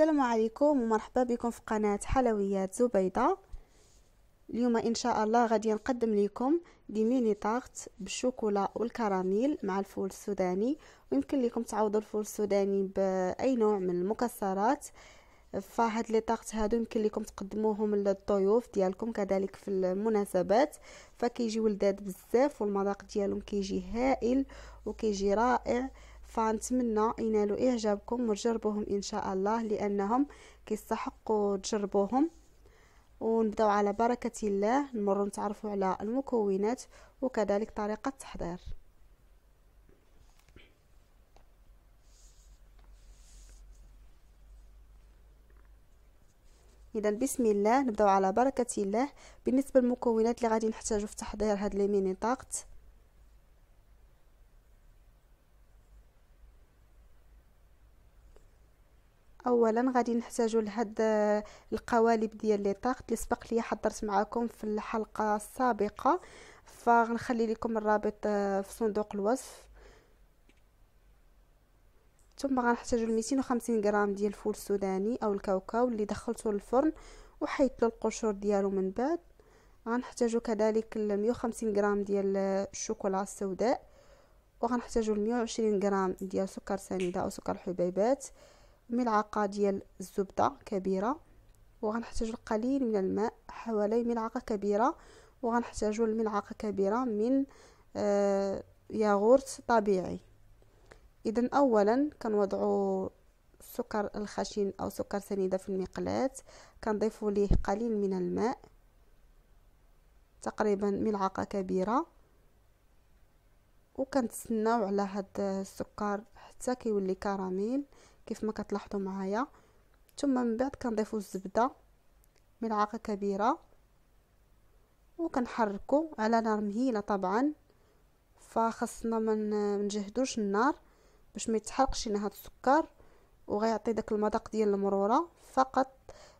السلام عليكم ومرحبا بكم في قناة حلويات زبيدة اليوم إن شاء الله غادي نقدم لكم دي ميني طاغت بالشوكولا والكراميل مع الفول السوداني ويمكن لكم تعوضوا الفول السوداني بأي نوع من المكسرات فهاد لي طاغت هادو يمكن لكم تقدموهم للضيوف ديالكم كذلك في المناسبات فكيجيو لذاد بزاف والمذاق ديالهم كيجي هائل وكيجي رائع فنتمنى ينالوا اعجابكم وتجربوهم ان شاء الله لانهم كيستحقوا تجربوهم ونبداو على بركه الله نمروا نتعرفوا على المكونات وكذلك طريقه التحضير اذا بسم الله نبداو على بركه الله بالنسبه للمكونات اللي غادي نحتاجو في تحضير هاد لي ميني طاقت اولا غادي نحتاجو لهاد آه، القوالب ديال لي طاقت اللي سبق لي حضرت معاكم في الحلقه السابقه فغنخلي لكم الرابط آه، في صندوق الوصف ثم غنحتاجو ل 250 غرام ديال الفول السوداني او الكاوكاو اللي دخلته للفرن وحيدت القشور ديالو من بعد غنحتاجو كذلك ل 150 غرام ديال آه، الشوكولا السوداء وغنحتاجوا ل 120 غرام ديال سكر سنيده او سكر حبيبات ملعقه ديال الزبده كبيره وغنحتاج القليل من الماء حوالي ملعقه كبيره وغنحتاجو الملعقه كبيره من آه ياغورت طبيعي اذا اولا كنوضعو السكر الخشن او سكر سنيده في المقلاة كنضيف ليه قليل من الماء تقريبا ملعقه كبيره وكنتسناو على هاد السكر حتى كيولي كراميل كيف ما كتلاحظوا معايا ثم من بعد كنضيفوا الزبده ملعقه كبيره وكنحركوا على نار مهيله طبعا فخاصنا ما نجهدوش النار باش ما يتحرقش لنا هذا السكر وغيعطي داك المذاق ديال المروره فقط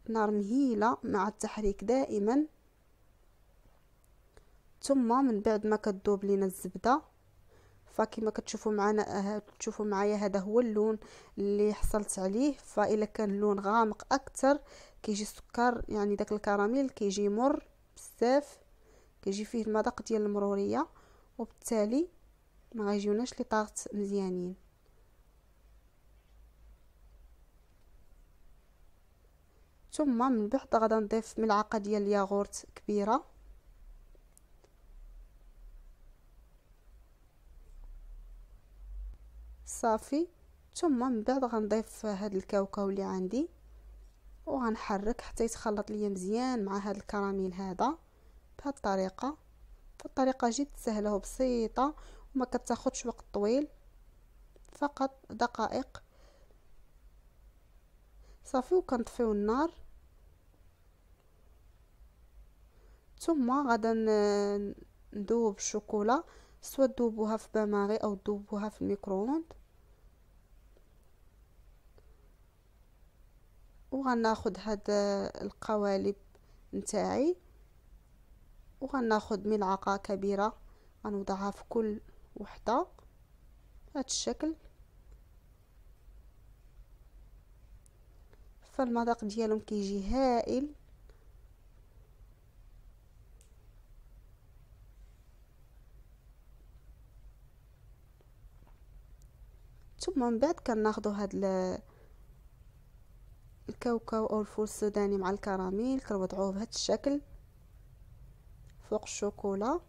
نار مهيله مع التحريك دائما ثم من بعد ما كذوب لينا الزبده فكما كتشوفوا معنا آه، تشوفوا معايا هذا هو اللون اللي حصلت عليه فإلا كان اللون غامق اكثر كيجي السكر يعني داك الكراميل كيجي مر بزاف كيجي فيه المذاق ديال المروريه وبالتالي ما غايجيوناش لي طارت مزيانين ثم من بعد غادي نضيف ملعقه ديال الياغورت كبيره صافي ثم من بعد غنضيف هاد الكاوكاو اللي عندي وغنحرك حتى يتخلط ليا مزيان مع هاد الكراميل هذا بهاد الطريقه فالطريقه جد سهله وبسيطه وما كتاخذش وقت طويل فقط دقائق صافي وكنطفيو النار ثم غادا ندوب الشوكولا سواء تذوبوها في بماغي او تذوبوها في الميكرووند وغناخد هاد القوالب نتاعي وغناخد ملعقه كبيره غنوضعها في كل وحده بهذا الشكل فالمذاق ديالهم كيجي هائل ثم من بعد كناخذوا هاد الكاوكاو او الفول السوداني مع الكراميل كنوضعوه بهذا الشكل فوق الشوكولا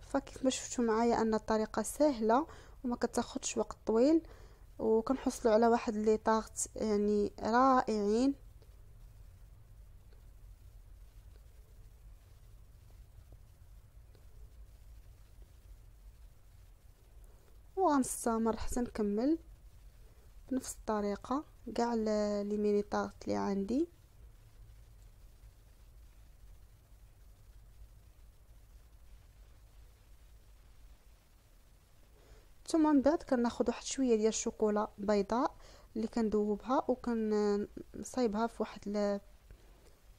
فكيف ما شفتوا معايا ان الطريقه سهله وما كتاخذش وقت طويل وكنحصلوا على واحد لي طاغت يعني رائعين وغنستمر حتى نكمل بنفس الطريقه كاع لي ميني طارت لي عندي ثم من بعد كناخذ واحد شويه ديال الشوكولا بيضاء اللي كندوبها وكنصايبها في واحد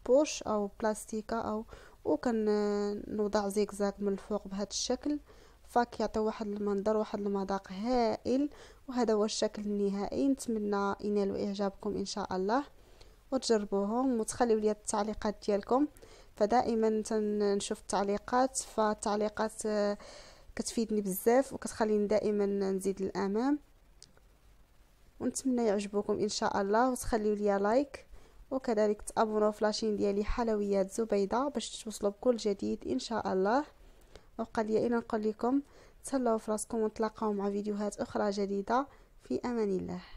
بوش او بلاستيكه او وكنوضع زيكزاك من الفوق بهذا الشكل فاك يعطي واحد المنظر واحد المذاق هائل وهذا هو الشكل النهائي نتمنى ينالوا اعجابكم ان شاء الله وتجربوهم وتخليو لي التعليقات ديالكم فدائما تنشوف التعليقات فالتعليقات آه، كتفيدني بزاف وكتخليني دائما نزيد الامام ونتمنى يعجبوكم ان شاء الله وتخليو لي لايك وكذلك تابوناو في لاشين ديالي حلويات زبيده باش توصلوا بكل جديد ان شاء الله إلى نقول لكم تسلوا في راسكم ونتلاقاو مع فيديوهات أخرى جديدة في أمان الله